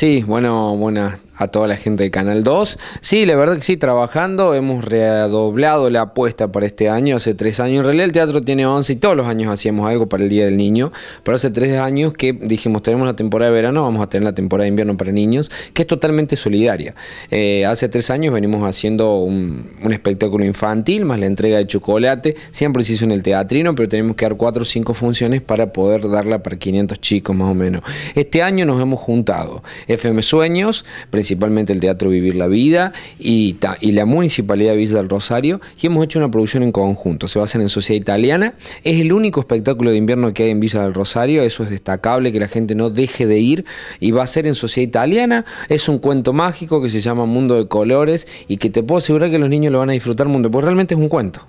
Sí, bueno, buenas a toda la gente de Canal 2. Sí, la verdad que sí, trabajando, hemos redoblado la apuesta para este año, hace tres años. En realidad el teatro tiene 11 y todos los años hacíamos algo para el Día del Niño, pero hace tres años que dijimos, tenemos la temporada de verano, vamos a tener la temporada de invierno para niños, que es totalmente solidaria. Eh, hace tres años venimos haciendo un, espectáculo infantil, más la entrega de chocolate, siempre se hizo en el teatrino, pero tenemos que dar cuatro o cinco funciones para poder darla para 500 chicos más o menos. Este año nos hemos juntado FM Sueños, principalmente el Teatro Vivir la Vida y, la Municipalidad de Villa del Rosario, y hemos hecho una producción en conjunto. Se hacer en Sociedad Italiana, es el único espectáculo de invierno que hay en Villa del Rosario, eso es destacable, que la gente no deje de ir, y va a ser en Sociedad Italiana, es un cuento mágico que se llama Mundo de Colores, y que te puedo asegurar que los niños lo van a disfrutar mundo, porque realmente es un cuento.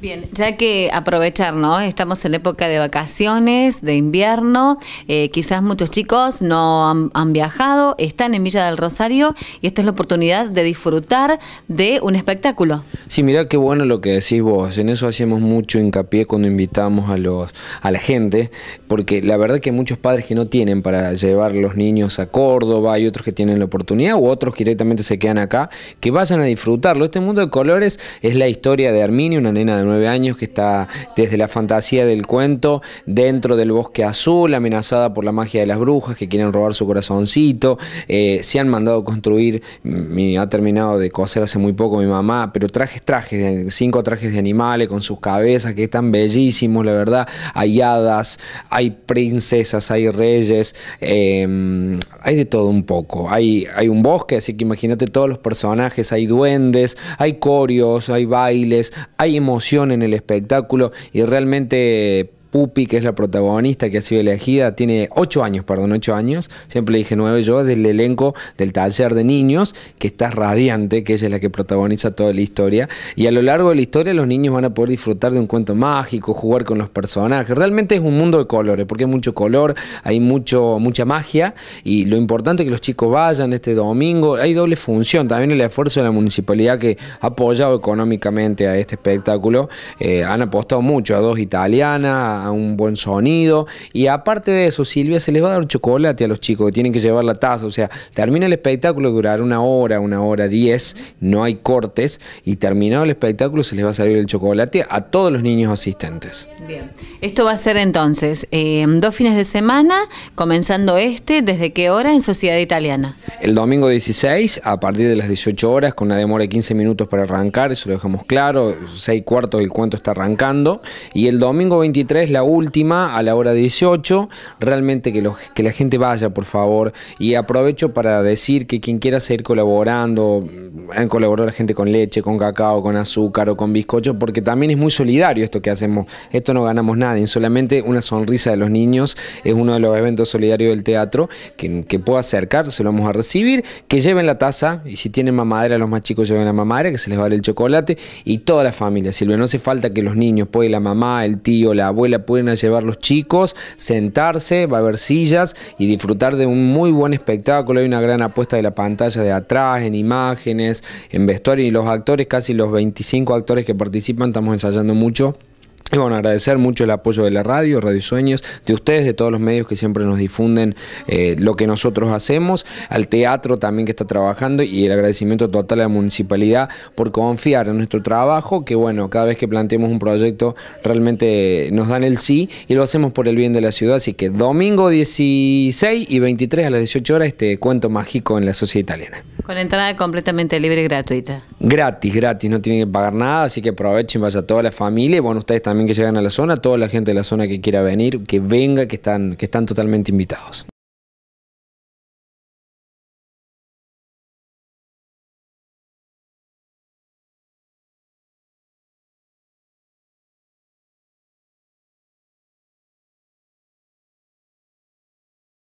Bien, ya que aprovechar, ¿no? Estamos en la época de vacaciones, de invierno, eh, quizás muchos chicos no han, viajado, están en Villa del Rosario y esta es la oportunidad de disfrutar de un espectáculo. Sí, mirá qué bueno lo que decís vos, en eso hacemos mucho hincapié cuando invitamos a, los, a la gente, porque la verdad que muchos padres que no tienen para llevar los niños a Córdoba, y otros que tienen la oportunidad u otros que directamente se quedan acá, que vayan a disfrutarlo. Este mundo de colores es la historia de Arminio, una nena de años que está desde la fantasía del cuento dentro del bosque azul, amenazada por la magia de las brujas que quieren robar su corazoncito. Eh, se han mandado construir, me mm, ha terminado de coser hace muy poco mi mamá, pero trajes, trajes, cinco trajes de animales con sus cabezas que están bellísimos, la verdad. Hay hadas, hay princesas, hay reyes, em, hay de todo un poco. Hay, hay un bosque, así que imagínate todos los personajes, hay duendes, hay corios, hay bailes, hay emociones en el espectáculo y realmente Pupi, que es la protagonista, que ha sido elegida, tiene ocho años, perdón, ocho años, siempre le dije nueve yo, desde el elenco del taller de niños, que está radiante, que ella es la que protagoniza toda la historia. Y a lo largo de la historia los niños van a poder disfrutar de un cuento mágico, jugar con los personajes. Realmente es un mundo de colores, porque hay mucho color, hay mucho, mucha magia, y lo importante es que los chicos vayan este domingo. Hay doble función, también el esfuerzo de la municipalidad que ha apoyado económicamente a este espectáculo. Eh, han apostado mucho a dos italianas, a, un buen sonido. Y aparte de eso, Silvia, se les va a dar chocolate a los chicos que tienen que llevar la taza. O sea, termina el espectáculo, durar una hora, una hora diez, no hay cortes. Y terminado el espectáculo, se les va a salir el chocolate a todos los niños asistentes. Bien. Esto va a ser entonces eh, dos fines de semana, comenzando este, ¿desde qué hora en Sociedad Italiana? El domingo 16, a partir de las 18 horas, con una demora de 15 minutos para arrancar, eso lo dejamos claro, 6 cuartos el cuento está arrancando. Y el domingo 23, la última a la hora 18. Realmente que, que la gente vaya, por favor. Y aprovecho para decir que quien quiera seguir colaborando, han mm, colaborado la gente con leche, con cacao, con azúcar o con bizcocho, porque también es muy solidario esto que hacemos. Esto no ganamos nada, solamente una sonrisa de los niños es uno de los eventos solidarios del teatro que, que pueda acercar, se lo vamos a recibir. Que lleven la taza y si tienen mamadera, los más chicos lleven la mamadera, que se les vale el chocolate y toda la familia, Silvia. No hace falta que los niños, pues la mamá, el tío, la abuela, pueden llevar los chicos, sentarse, va a haber sillas y disfrutar de un muy buen espectáculo. Hay una gran apuesta de la pantalla de atrás, en imágenes, en vestuario y los actores, casi los 25 actores que participan, estamos ensayando mucho. Y bueno, agradecer mucho el apoyo de la radio, Radio Sueños, de ustedes, de todos los medios que siempre nos difunden eh, lo que nosotros hacemos, al teatro también que está trabajando y el agradecimiento total a la municipalidad por confiar en nuestro trabajo, que bueno, cada vez que planteemos un proyecto realmente nos dan el sí y lo hacemos por el bien de la ciudad, así que domingo 16 y 23 a las 18 horas este cuento mágico en la sociedad italiana. Con entrada completamente libre y gratuita gratis, gratis, no tienen que pagar nada, así que aprovechen, vaya toda la familia y bueno, ustedes también que llegan a la zona, toda la gente de la zona que quiera venir, que venga, que están, que están totalmente invitados.